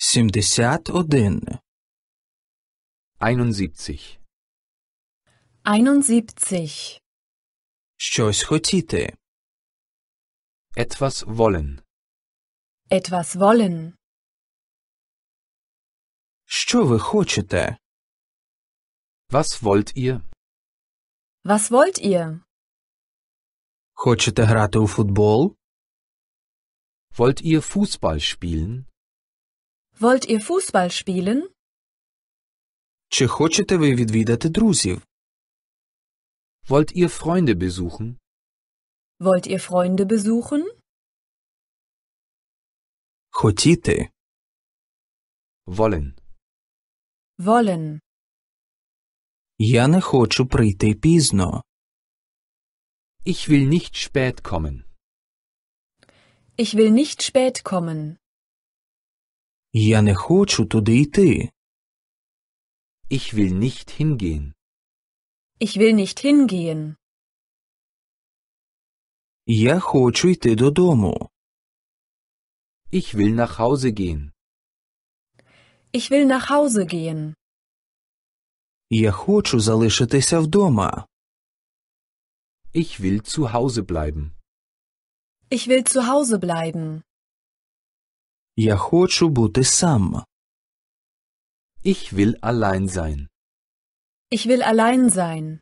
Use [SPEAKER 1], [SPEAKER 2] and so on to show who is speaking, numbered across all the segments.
[SPEAKER 1] 71 71
[SPEAKER 2] 71
[SPEAKER 1] Щось хотіти. Etwas wollen.
[SPEAKER 2] Etwas wollen.
[SPEAKER 1] Що ви хочете? Was wollt ihr?
[SPEAKER 2] Was wollt ihr?
[SPEAKER 1] Хочете грати у футбол? Wollt ihr Fußball spielen?
[SPEAKER 2] Wollt ihr Fußball spielen?
[SPEAKER 1] Чи хочете ви відвідати друзів? Wollt ihr Freunde besuchen?
[SPEAKER 2] Wollt ihr Freunde besuchen?
[SPEAKER 1] Хотіти. Wollen.
[SPEAKER 2] Wollen.
[SPEAKER 1] Я не хочу прийти пізно. Ich will nicht spät kommen.
[SPEAKER 2] Ich will nicht spät kommen.
[SPEAKER 1] Я не хочу туди йти. Ich will nicht hingehen.
[SPEAKER 2] Ich will nicht hingehen.
[SPEAKER 1] Я хочу йти додому. Ich will nach Hause gehen.
[SPEAKER 2] Ich will nach Hause gehen.
[SPEAKER 1] Я хочу залишитися вдома. Ich will zu Hause bleiben.
[SPEAKER 2] Ich will zu Hause bleiben.
[SPEAKER 1] Я хочу бути сам. Ich will allein sein.
[SPEAKER 2] Ich will allein sein.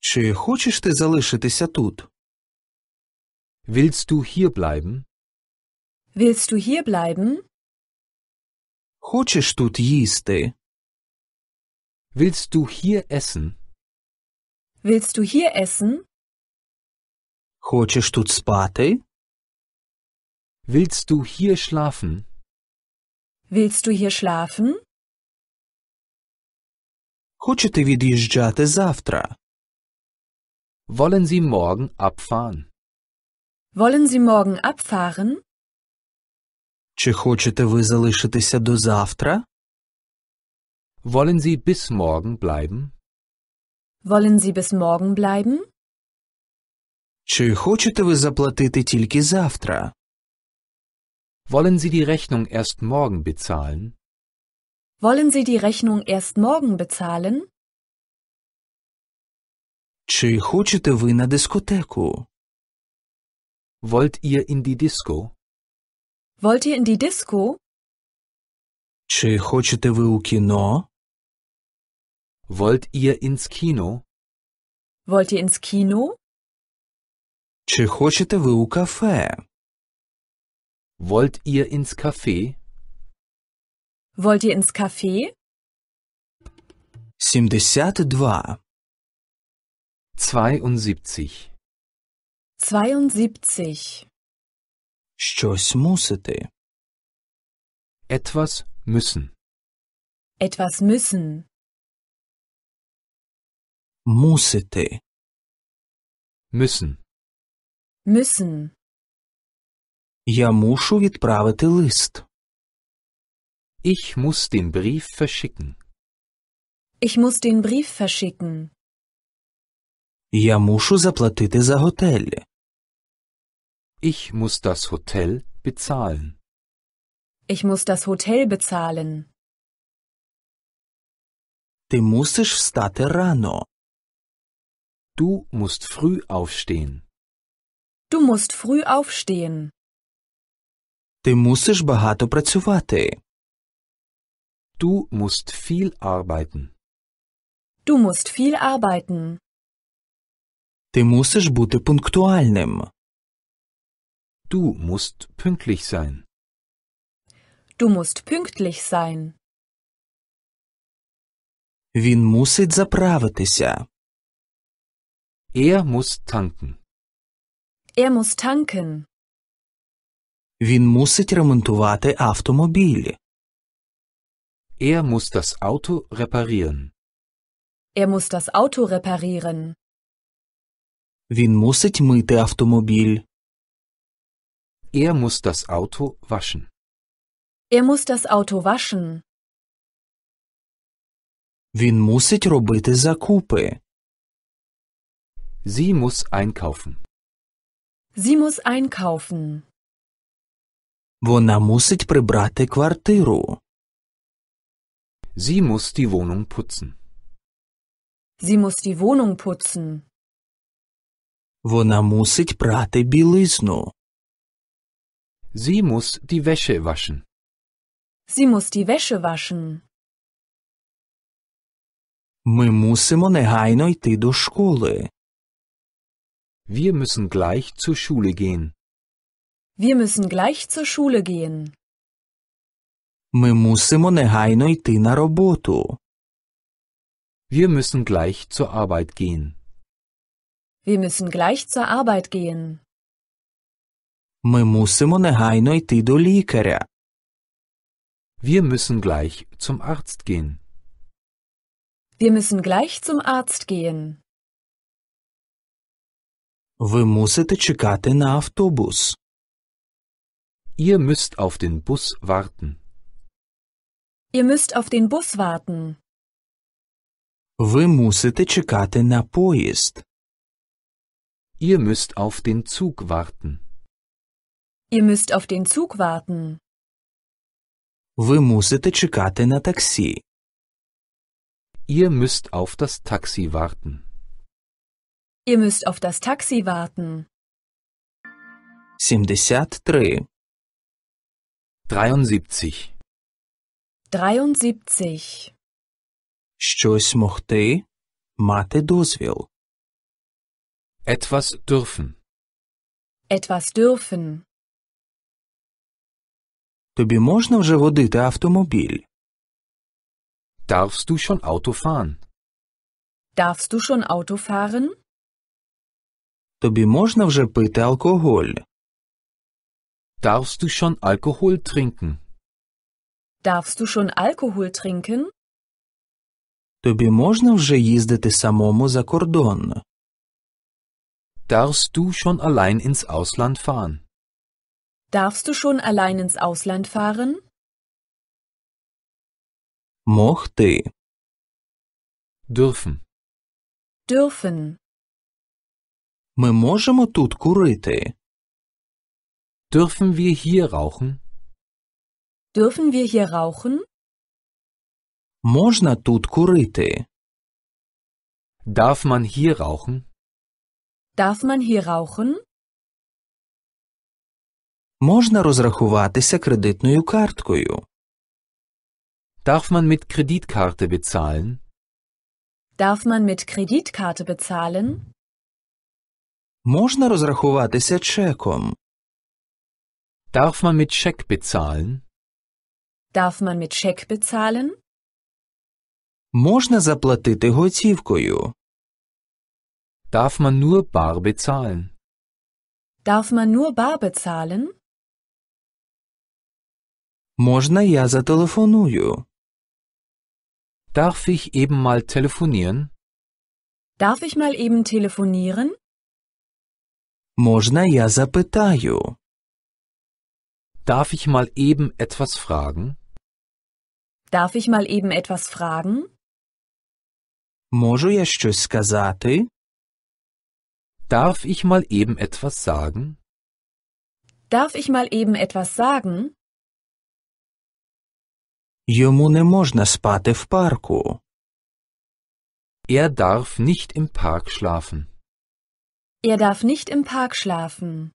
[SPEAKER 1] Чи хочеш ти залишитися тут? Willst du hier bleiben?
[SPEAKER 2] Willst du hier bleiben?
[SPEAKER 1] Хочеш тут їсти? Willst du hier essen?
[SPEAKER 2] Willst du hier essen?
[SPEAKER 1] Хочеш тут спати? Willst du hier schlafen?
[SPEAKER 2] Willst du hier schlafen?
[SPEAKER 1] Хочете від'їжджати завтра? Wollen Sie morgen abfahren?
[SPEAKER 2] Wollen Sie morgen abfahren?
[SPEAKER 1] Чи хочете ви залишитися до завтра? Wollen Sie bis morgen bleiben?
[SPEAKER 2] Wollen Sie bis morgen bleiben?
[SPEAKER 1] Чи хочете ви заплатити тільки завтра? Wollen Sie die Rechnung erst morgen bezahlen?
[SPEAKER 2] Wollen Sie die Rechnung erst morgen bezahlen?
[SPEAKER 1] Чи хочете ви на дискотеку? Wollt ihr in die Disco?
[SPEAKER 2] Wollt ihr in die Disco?
[SPEAKER 1] Чи хочете ви у кіно? Wollt ihr ins Kino?
[SPEAKER 2] Wollt ihr ins Kino?
[SPEAKER 1] Чи хочете ви у кафе? Wollt ihr ins Café?
[SPEAKER 2] Wollt ihr ins Café?
[SPEAKER 1] 72. 72.
[SPEAKER 2] 72.
[SPEAKER 1] Щось мусити. Etwas müssen.
[SPEAKER 2] Etwas müssen.
[SPEAKER 1] Мусити. Müssen.
[SPEAKER 2] Müssen.
[SPEAKER 1] Я мушу відправити лист. Ich muss den Brief verschicken.
[SPEAKER 2] Ich muss den Brief verschicken.
[SPEAKER 1] Я мушу заплатити за готель. Ich muss das Hotel bezahlen.
[SPEAKER 2] Ich muss das Hotel bezahlen.
[SPEAKER 1] Ти мусиш встати рано. Du musst früh aufstehen.
[SPEAKER 2] Du musst früh aufstehen.
[SPEAKER 1] Ти мусиш багато працювати. Du musst viel arbeiten.
[SPEAKER 2] Du musst viel arbeiten.
[SPEAKER 1] Ти мусиш бути пунктуальним. Du musst pünktlich sein.
[SPEAKER 2] Du musst pünktlich sein.
[SPEAKER 1] Він мусить заправитися. Er muss tanken.
[SPEAKER 2] Er muss tanken.
[SPEAKER 1] Він мусить ремонтувати автомобілі. Er muss das Auto reparieren.
[SPEAKER 2] Er muss das Auto reparieren.
[SPEAKER 1] Він мусить мити автомобіль. Er muss das Auto waschen.
[SPEAKER 2] Er muss das Auto waschen.
[SPEAKER 1] Він мусить робити закупи. Sie muss einkaufen.
[SPEAKER 2] Sie muss einkaufen.
[SPEAKER 1] Вона мусить прибрати квартиру. Sie muss die Wohnung putzen.
[SPEAKER 2] Sie muss die Wohnung putzen.
[SPEAKER 1] Вона мусить прати білизну. Sie muss die Wäsche waschen.
[SPEAKER 2] Sie muss die Wäsche waschen.
[SPEAKER 1] Ми мусимо негайно йти до школи. Wir müssen gleich zur Schule gehen.
[SPEAKER 2] Wir müssen gleich zur Schule gehen.
[SPEAKER 1] Ми мусимо негайно йти на роботу. Wir müssen gleich zur Arbeit gehen.
[SPEAKER 2] Wir müssen gleich zur Arbeit gehen.
[SPEAKER 1] Ми мусимо негайно йти до лікаря. Wir müssen gleich zum Arzt gehen.
[SPEAKER 2] Wir müssen gleich zum Arzt gehen.
[SPEAKER 1] Ви мусите чекати на автобус. Ihr müsst auf den Bus warten.
[SPEAKER 2] Ihr müsst auf den Bus warten.
[SPEAKER 1] Ви мусите чекати на поїзд. Ihr müsst auf den Zug warten.
[SPEAKER 2] Ihr müsst auf den Zug warten.
[SPEAKER 1] Ви мусите чекати на таксі. Ihr müsst auf das Taxi warten.
[SPEAKER 2] Ihr müsst auf das Taxi warten.
[SPEAKER 1] 73 73.
[SPEAKER 2] 73.
[SPEAKER 1] Щось могти мати дозвіл. Etwas dürfen.
[SPEAKER 2] Etwas dürfen.
[SPEAKER 1] Тобі можна вже водити автомобіль? Darfst du schon Auto fahren?
[SPEAKER 2] Darfst du schon Auto fahren?
[SPEAKER 1] Тобі можна вже пити алкоголь? Darfst du schon Alkohol trinken?
[SPEAKER 2] Darfst du schon Alkohol trinken?
[SPEAKER 1] Тобі можна вже їздити самому за кордон? Darfst du schon allein ins Ausland fahren?
[SPEAKER 2] Darfst du schon allein ins Ausland fahren?
[SPEAKER 1] Могти. Dürfen.
[SPEAKER 2] Dürfen.
[SPEAKER 1] Ми можемо тут курити? Dürfen wir hier rauchen?
[SPEAKER 2] Dürfen wir hier rauchen?
[SPEAKER 1] Можна тут курити? Darf man hier rauchen?
[SPEAKER 2] Darf man hier rauchen?
[SPEAKER 1] Можна розрахуватися кредитною карткою? Darf man mit Kreditkarte bezahlen?
[SPEAKER 2] Darf man mit Kreditkarte bezahlen?
[SPEAKER 1] Можна розрахуватися чеком? Darf man mit Scheck bezahlen?
[SPEAKER 2] Darf man mit Scheck bezahlen?
[SPEAKER 1] Можна заплатити готівкою. Darf man nur bar bezahlen?
[SPEAKER 2] Darf man nur bar bezahlen?
[SPEAKER 1] Можна я зателефоную? Darf ich eben mal telefonieren?
[SPEAKER 2] Darf ich mal eben telefonieren?
[SPEAKER 1] Можна я запитаю? Darf ich mal eben etwas fragen?
[SPEAKER 2] Darf ich mal eben etwas fragen?
[SPEAKER 1] Можу я щось сказати? Darf ich mal eben etwas sagen?
[SPEAKER 2] Darf ich mal eben etwas sagen?
[SPEAKER 1] Йому не можна спати в парку. Er darf nicht im Park schlafen.
[SPEAKER 2] Er darf nicht im Park schlafen.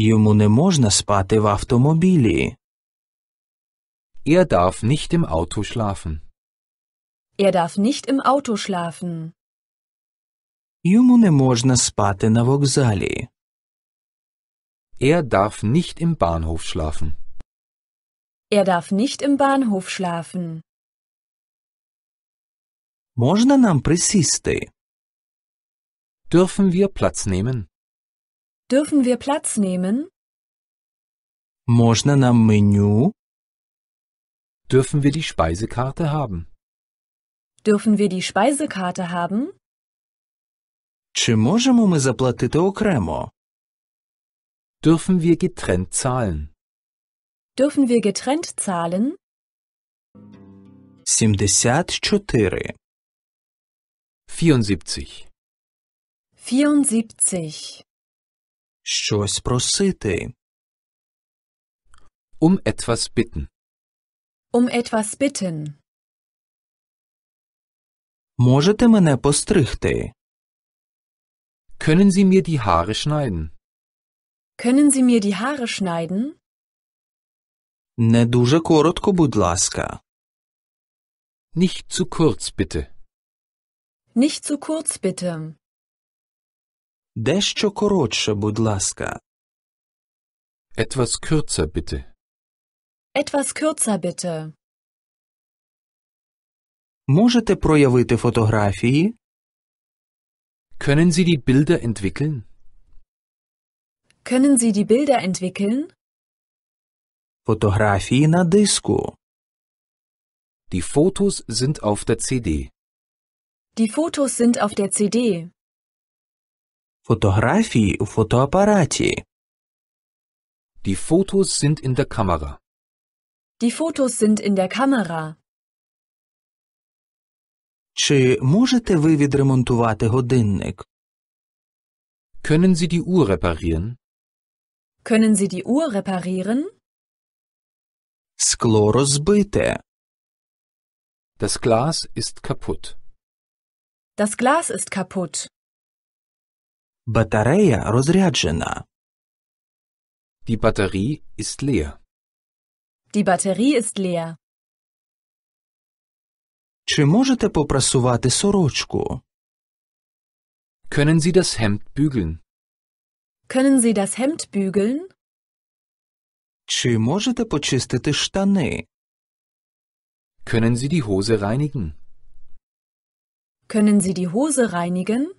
[SPEAKER 1] Йому не можна спати в автомобілі. Er darf nicht im Auto schlafen.
[SPEAKER 2] Er darf nicht im Auto schlafen.
[SPEAKER 1] Йому не можна спати на вокзалі. Er darf nicht im Bahnhof schlafen.
[SPEAKER 2] Er darf nicht im Bahnhof schlafen.
[SPEAKER 1] Можна нам присісти? Dürfen wir Platz nehmen?
[SPEAKER 2] Dürfen wir Platz nehmen?
[SPEAKER 1] Можно нам меню? Dürfen wir die Speisekarte haben?
[SPEAKER 2] Dürfen wir die Speisekarte haben?
[SPEAKER 1] Чи можемо ми заплатити окремо? Dürfen wir getrennt zahlen?
[SPEAKER 2] Dürfen wir getrennt zahlen?
[SPEAKER 1] 74 74
[SPEAKER 2] 74
[SPEAKER 1] щось просити. Um etwas bitten.
[SPEAKER 2] Um etwas bitten.
[SPEAKER 1] Можете мене постригти? Können Sie mir die Haare schneiden?
[SPEAKER 2] Können Sie mir die Haare schneiden?
[SPEAKER 1] Не дуже коротко, будь ласка. Nicht zu kurz, bitte.
[SPEAKER 2] Nicht zu kurz, bitte.
[SPEAKER 1] Дещо коротше, будь ласка. Etwas kürzer, bitte.
[SPEAKER 2] Etwas kürzer, bitte.
[SPEAKER 1] Можете проявити фотографії? Können Sie die Bilder entwickeln?
[SPEAKER 2] Können Sie die Bilder entwickeln?
[SPEAKER 1] Фотографії на диску. Die Fotos sind auf der CD.
[SPEAKER 2] Die Fotos sind auf der CD.
[SPEAKER 1] Fotografie Fotoapparati. Die Fotos sind in der Kamera.
[SPEAKER 2] Die Fotos sind in der Kamera.
[SPEAKER 1] Чи можете ви відремонтувати годинник? Können Sie die Uhr reparieren?
[SPEAKER 2] Können Sie die Uhr reparieren?
[SPEAKER 1] Скло розбите. Das Glas ist kaputt.
[SPEAKER 2] Das Glas ist kaputt.
[SPEAKER 1] Батарея розряджена. Die Batterie ist leer.
[SPEAKER 2] Die Batterie ist leer.
[SPEAKER 1] Чи можете попрасувати сорочку? Können Sie das Hemd bügeln?
[SPEAKER 2] Können Sie das Hemd bügeln?
[SPEAKER 1] Чи можете почистити штани? Können Sie die Hose reinigen?
[SPEAKER 2] Können Sie die Hose reinigen?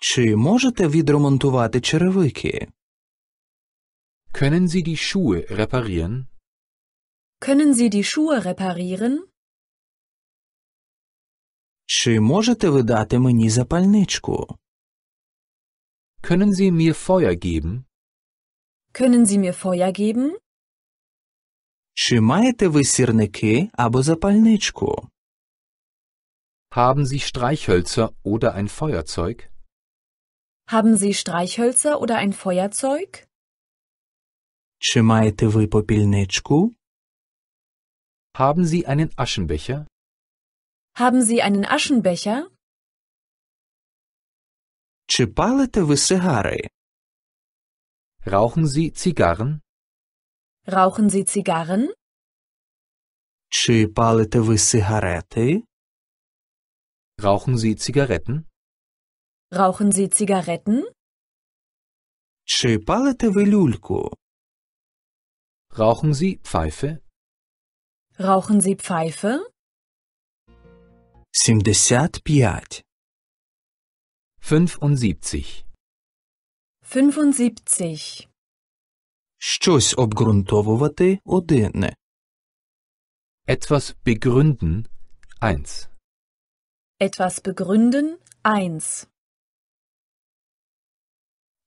[SPEAKER 1] Чи можете відремонтувати черевики? Können Sie die Schuhe reparieren?
[SPEAKER 2] Können Sie die Schuhe reparieren?
[SPEAKER 1] Чи можете ви дати мені запальничку? Können Sie mir Feuer geben?
[SPEAKER 2] Können Sie mir Feuer geben?
[SPEAKER 1] Чи маєте ви сірники або запальничку? Haben Sie Streichhölzer oder ein Feuerzeug?
[SPEAKER 2] Haben Sie Streichhölzer oder ein Feuerzeug?
[SPEAKER 1] Чи маєте ви попільничку? Haben Sie einen Aschenbecher?
[SPEAKER 2] Haben Sie einen Aschenbecher?
[SPEAKER 1] Чи палите ви сигари? Rauchen Sie Zigarren?
[SPEAKER 2] Rauchen Sie Zigarren?
[SPEAKER 1] Чи палите ви сигарети? Rauchen Sie Zigaretten?
[SPEAKER 2] Rauchen Sie Zigaretten?
[SPEAKER 1] Чи палите ви люльку? Rauchen Sie Pfeife?
[SPEAKER 2] Rauchen Sie Pfeife?
[SPEAKER 1] 75 75
[SPEAKER 2] 75
[SPEAKER 1] Щось обґрунтовувати одине. Etwas begründen 1
[SPEAKER 2] Etwas begründen 1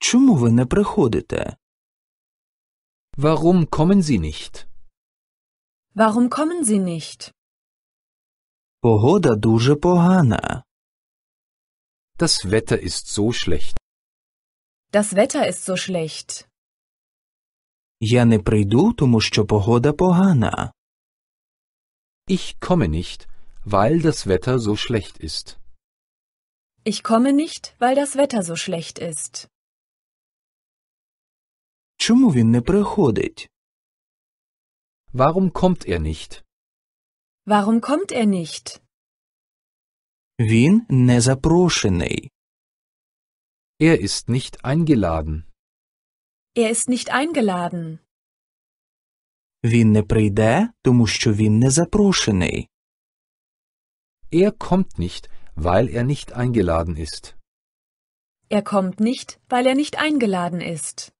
[SPEAKER 1] Чому ви не приходите? Warum kommen Sie nicht?
[SPEAKER 2] Warum kommen Sie nicht?
[SPEAKER 1] Погода дуже погана. Das Wetter ist so schlecht.
[SPEAKER 2] Das Wetter ist so schlecht.
[SPEAKER 1] Я не прийду, тому що погода погана. Ich komme nicht, weil das Wetter so schlecht ist.
[SPEAKER 2] Ich komme nicht, weil das Wetter so schlecht ist.
[SPEAKER 1] Чому він не приходить? Warum kommt er nicht?
[SPEAKER 2] Warum kommt er nicht?
[SPEAKER 1] Він не запрошений. Er ist nicht eingeladen.
[SPEAKER 2] Er ist nicht eingeladen.
[SPEAKER 1] Він не прийде, тому що він не запрошений. Er kommt nicht, weil er nicht eingeladen ist.
[SPEAKER 2] Er kommt nicht, weil er nicht eingeladen ist.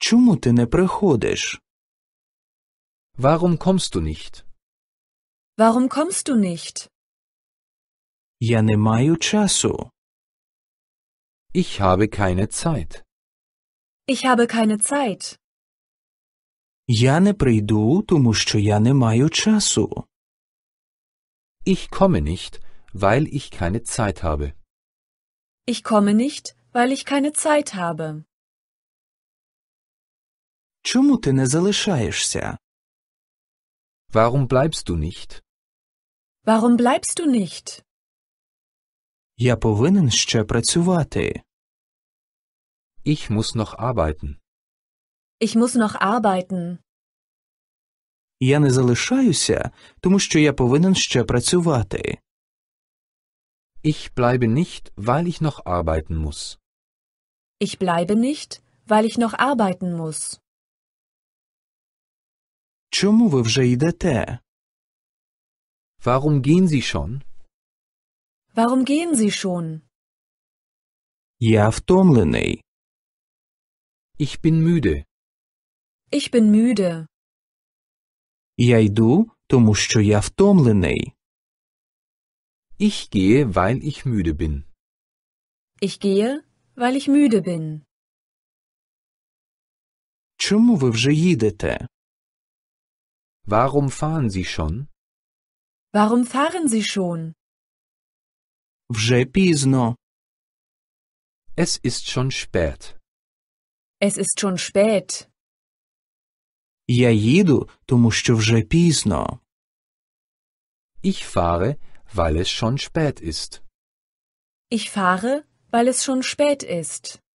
[SPEAKER 1] Чому ти не приходиш? Warum kommst du nicht?
[SPEAKER 2] Warum kommst du nicht?
[SPEAKER 1] Я не маю часу. Ich habe keine Zeit.
[SPEAKER 2] Ich habe keine Zeit.
[SPEAKER 1] Я не прийду, тому що я не маю часу. Ich komme nicht, weil ich keine Zeit habe.
[SPEAKER 2] Ich komme nicht, weil ich keine Zeit habe.
[SPEAKER 1] Чому ти не залишаєшся? Warum bleibst du nicht?
[SPEAKER 2] Warum bleibst du nicht?
[SPEAKER 1] Я повинен ще працювати. Ich muss noch arbeiten.
[SPEAKER 2] Ich muss noch arbeiten.
[SPEAKER 1] Я не залишаюся, тому що я повинен ще працювати. Ich bleibe nicht, weil ich noch arbeiten muss.
[SPEAKER 2] Ich bleibe nicht, weil ich noch arbeiten muss.
[SPEAKER 1] Чому ви вже йдете? Warum gehen Sie schon?
[SPEAKER 2] Warum gehen Sie schon?
[SPEAKER 1] Я втомлений. Ich bin müde.
[SPEAKER 2] Ich bin müde.
[SPEAKER 1] Я йду, тому що я втомлений. Ich gehe, weil ich müde bin.
[SPEAKER 2] Ich gehe, weil ich müde bin.
[SPEAKER 1] Чому ви вже їдете? Warum fahren Sie schon?
[SPEAKER 2] Warum fahren Sie schon?
[SPEAKER 1] Вже пізно. Es ist schon spät.
[SPEAKER 2] Es ist schon spät.
[SPEAKER 1] Я їду, тому що вже пізно. Ich fahre, weil es schon spät ist.
[SPEAKER 2] Ich fahre, weil es schon spät ist.